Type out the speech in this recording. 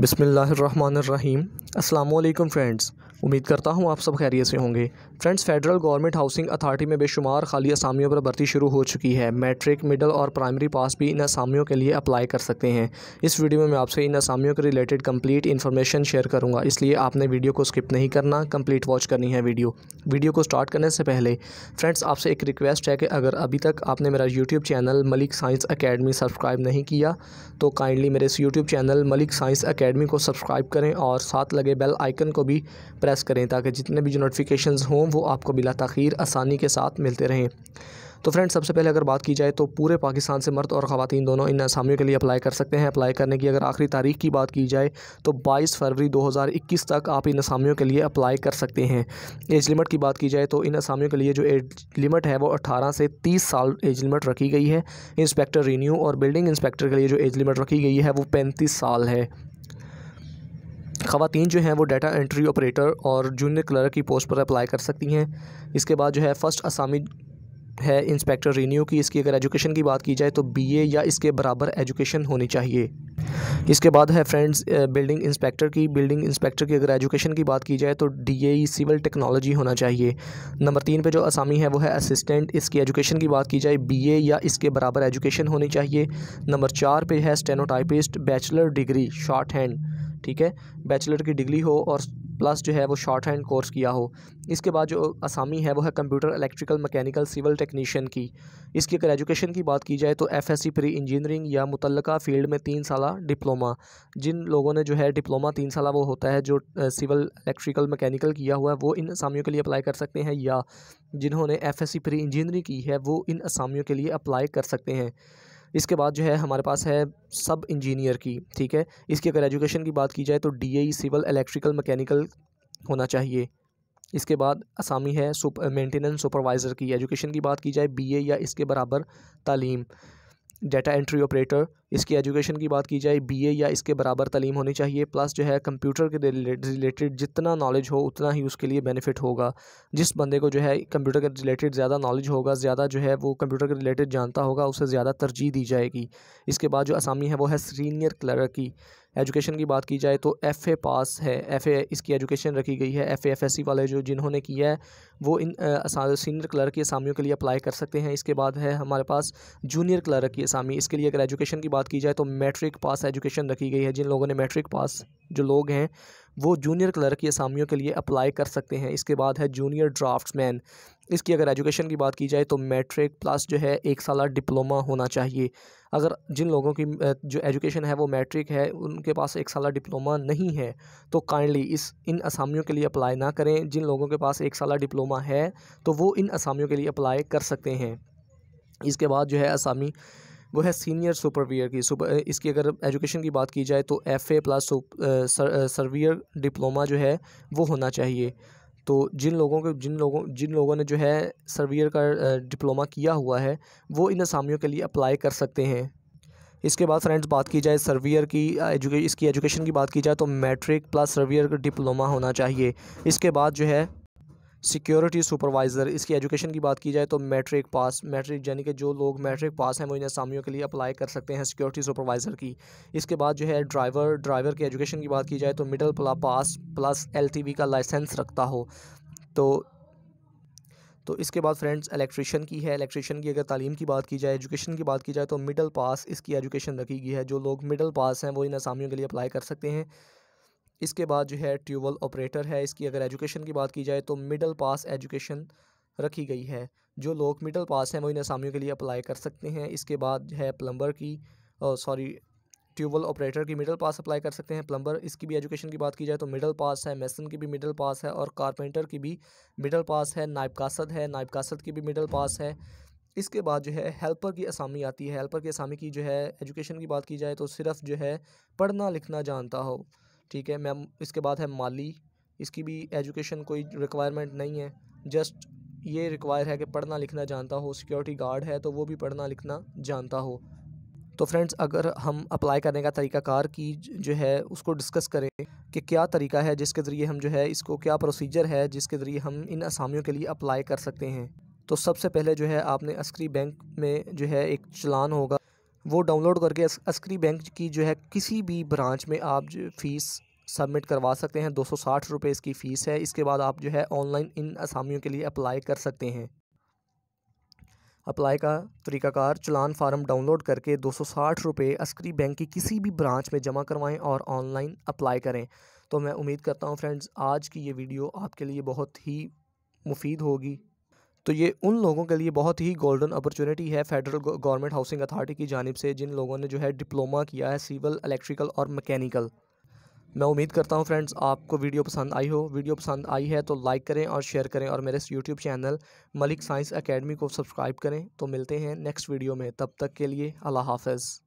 बसमीम असलम फ्रेंड्स उम्मीद करता हूँ आप सब खैरियत से होंगे friends Federal government Housing Authority में बेशुमार खाली असामियों पर भर्ती शुरू हो चुकी है मैट्रिक मिडल और प्राइमरी पास भी इन असामियों के लिए अप्लाई कर सकते हैं इस वीडियो में मैं आपसे इन असामियों के रिलेटेड कंप्लीट इन्फॉर्मेशन शेयर करूँगा इसलिए आपने वीडियो को स्किप नहीं करना कम्प्लीट वॉच करनी है वीडियो वीडियो को स्टार्ट करने से पहले फ्रेंड्स आपसे एक रिक्वेस्ट है कि अगर अभी तक आपने मेरा YouTube channel Malik science Academy subscribe नहीं किया तो काइंडली मेरे इस YouTube channel Malik science academy को सब्सक्राइब करें और साथ लगे बेल आइकन को भी प्रेस करें ताकि जितने भी जो नोटिफिकेशन हों वो आपको बिला तखीर आसानी के साथ मिलते रहें तो फ्रेंड्स सबसे पहले अगर बात की जाए तो पूरे पाकिस्तान से मर्द और ख़वान दोनों इन असामियों के लिए अप्लाई कर सकते हैं अप्लाई करने की अगर आखिरी तारीख की बात की जाए तो 22 फरवरी 2021 तक आप इन असामियों के लिए अप्लाई कर सकते हैं एज लिमिट की बात की जाए तो इन असामियों के लिए जो एज लिमिट है वो अठारह से तीस साल एज लिमिट रखी गई है इंस्पेक्टर रीन्यू और बिल्डिंग इंस्पेक्टर के लिए जो एज लिमिट रखी गई है वो पैंतीस साल है खातन जो हैं वो डाटा एंट्री ऑपरेटर और जूनियर क्लर्क की पोस्ट पर अप्लाई कर सकती हैं इसके बाद जो है फ़र्स्ट असामी है इंस्पेक्टर रीन्यू की इसकी अगर एजुकेशन की बात की जाए तो बीए या इसके बराबर एजुकेशन होनी चाहिए इसके बाद है फ्रेंड्स बिल्डिंग इंस्पेक्टर की बिल्डिंग इंस्पेक्टर की अगर एजुकेशन की बात की जाए तो डीएई सिविल टेक्नोलॉजी होना चाहिए नंबर तीन पे जो आसामी है वो है असिस्टेंट इसकी एजुकेशन की बात की जाए बी या इसके बराबर एजुकेशन होनी चाहिए नंबर चार पर है stenotypist bachelor degree shorthand ठीक है बैचलर की डिग्री हो और प्लस जो है वो शॉर्ट हैंड कोर्स किया हो इसके बाद जो आसामी है वो है computer electrical mechanical civil technician की इसकी अगर एजुकेशन की बात की जाए तो F S C pre engineering या मुतल फील्ड में तीन साल डिप्लोमा जिन लोगों ने जो है डिप्लोमा तीन साल वो होता है जो सिविल इलेक्ट्रिकल मैकेनिकल किया हुआ है वो इन असामियों के लिए अप्लाई कर सकते हैं या जिन्होंने F S C pre engineering की है वो इन असामियों के लिए अप्लाई कर सकते हैं इसके बाद जो है हमारे पास है सब इंजीनियर की ठीक है इसकी अगर एजुकेशन की बात की जाए तो D e civil electrical mechanical होना चाहिए इसके बाद आसामी है मेंटेनेंस सुपरवाइज़र की एजुकेशन की बात की जाए बीए e या इसके बराबर तालीम डाटा एंट्री ऑपरेटर इसकी एजुकेशन की बात की जाए बीए या इसके बराबर तलीम होनी चाहिए प्लस जो है कंप्यूटर के रिलेटेड जितना नॉलेज हो उतना ही उसके लिए बेनिफिट होगा जिस बंदे को जो है कंप्यूटर के रिलेटेड ज़्यादा नॉलेज होगा ज़्यादा जो है वो कंप्यूटर के रिलेटेड जानता होगा उसे ज़्यादा तरजीह दी जाएगी इसके बाद जो आसामी है वो है सीनियर क्लर्क की एजुकेशन की बात की जाए तो एफ़ ए पास है एफ़ ए इसकी एजुकेशन रखी गई है F A F S C वाले जो जिन्होंने किया है वो इन सीनियर क्लर्क की असामियों के लिए अप्लाई कर सकते हैं इसके बाद है हमारे पास जूनियर क्लर्क की असामी इसके लिए अगर एजुकेशन की बात बात की जाए तो मैट्रिक पास एजुकेशन रखी गई है जिन लोगों ने मैट्रिक पास जो लोग हैं वो जूनियर क्लर्क की असामियों के लिए अप्लाई कर सकते हैं इसके बाद है जूनियर ड्राफ्ट्समैन इसकी अगर एजुकेशन की बात की जाए तो मैट्रिक प्लस जो है एक साल डिप्लोमा होना चाहिए अगर जिन लोगों की जो एजुकेशन है वो मैट्रिक है उनके पास एक साल डिप्लोमा नहीं है तो काइंडली इस इन असामियों के लिए अप्लाई ना करें जिन लोगों के पास एक साल डिप्लोमा है तो वो इन असामियों के लिए अप्लाई कर सकते हैं इसके बाद जो है असामी वो है सीनियर सुपरवियर की सुपर इसकी अगर एजुकेशन की बात की जाए तो F A plus surveyor diploma जो है वो होना चाहिए तो जिन लोगों के जिन लोगों जिन लोगों ने जो है सर्वियर का डिप्लोमा किया हुआ है वो इन असामियों के लिए अप्लाई कर सकते हैं इसके बाद फ्रेंड्स बात की जाए सर्वियर की एजुके इसकी एजुकेशन की बात की जाए तो मैट्रिक प्लस सर्वियर का डिप्लोमा होना चाहिए इसके बाद जो है सिक्योरिटी सुपरवाइज़र इसकी एजुकेशन की बात की जाए तो मैट्रिक पास मैट्रिक यानी कि जो लोग मैट्रिक पास हैं वो इन असामियों के लिए अप्लाई कर सकते हैं सिक्योरिटी सुपरवाइज़र की इसके बाद जो है ड्राइवर ड्राइवर की एजुकेशन की बात की जाए तो मिडल प्ला पास प्लस एल का लाइसेंस रखता हो तो तो इसके बाद फ्रेंड्स इलेक्ट्रिशियन की है इलेक्ट्रिशियन की अगर तालीम की बात की जाए एजुकेशन की बात की जाए तो मिडल पास इसकी एजुकेशन रखी गई है जो लोग मिडल पास हैं वो इन असामियों के लिए अप्लाई कर सकते हैं इसके बाद जो है ट्यूबल ऑपरेटर है इसकी अगर एजुकेशन की बात की जाए तो मिडल पास एजुकेशन रखी गई है जो लोग मिडल पास हैं वो इन असामियों के लिए अप्लाई कर सकते हैं इसके बाद है प्लम्बर की सॉरी ट्यूबल ऑपरेटर की मिडल पास अप्लाई कर सकते हैं प्लम्बर इसकी भी एजुकेशन की बात की जाए तो मिडल पास है मेसन की भी मिडल पास है और कारपेंटर की भी मिडल पास है नायब कासद है नायब कासद की भी मिडल पास है इसके बाद जो है हेल्पर की असामी आती है हेल्पर की असामी की जो है एजुकेशन की बात की जाए तो सिर्फ जो है पढ़ना लिखना जानता हो ठीक है मैम इसके बाद है माली इसकी भी एजुकेशन कोई रिक्वायरमेंट नहीं है जस्ट ये रिक्वायर है कि पढ़ना लिखना जानता हो सिक्योरिटी गार्ड है तो वो भी पढ़ना लिखना जानता हो तो फ्रेंड्स अगर हम अप्लाई करने का तरीक़ाकार की जो है उसको डिस्कस करें कि क्या तरीका है जिसके ज़रिए हम जो है इसको क्या प्रोसीजर है जिसके ज़रिए हम इन असामियों के लिए अप्लाई कर सकते हैं तो सबसे पहले जो है आपने अस्करी बैंक में जो है एक चलान होगा वो डाउनलोड करके अस्करी बैंक की जो है किसी भी ब्रांच में आप फ़ीस सबमिट करवा सकते हैं दो सौ साठ रुपये इसकी फ़ीस है इसके बाद आप जो है ऑनलाइन इन असामियों के लिए अप्लाई कर सकते हैं अप्लाई का तरीकाकार चलान फार्म डाउनलोड करके दो सौ साठ रुपये अस्करी बैंक की किसी भी ब्रांच में जमा करवाएं और ऑनलाइन अप्लाई करें तो मैं उम्मीद करता हूं फ्रेंड्स आज की ये वीडियो आपके लिए बहुत ही मुफीद होगी तो ये उन लोगों के लिए बहुत ही गोल्डन अपॉर्चुनिटी है फेडरल गवर्नमेंट हाउसिंग अथॉरिटी की जानब से जिन लोगों ने जो है डिप्लोमा किया है सिविल इलेक्ट्रिकल और मैकेनिकल मैं उम्मीद करता हूँ फ्रेंड्स आपको वीडियो पसंद आई हो वीडियो पसंद आई है तो लाइक करें और शेयर करें और मेरे YouTube channel Malik science academy को सब्सक्राइब करें तो मिलते हैं नेक्स्ट वीडियो में तब तक के लिए अल्लाह हाफ़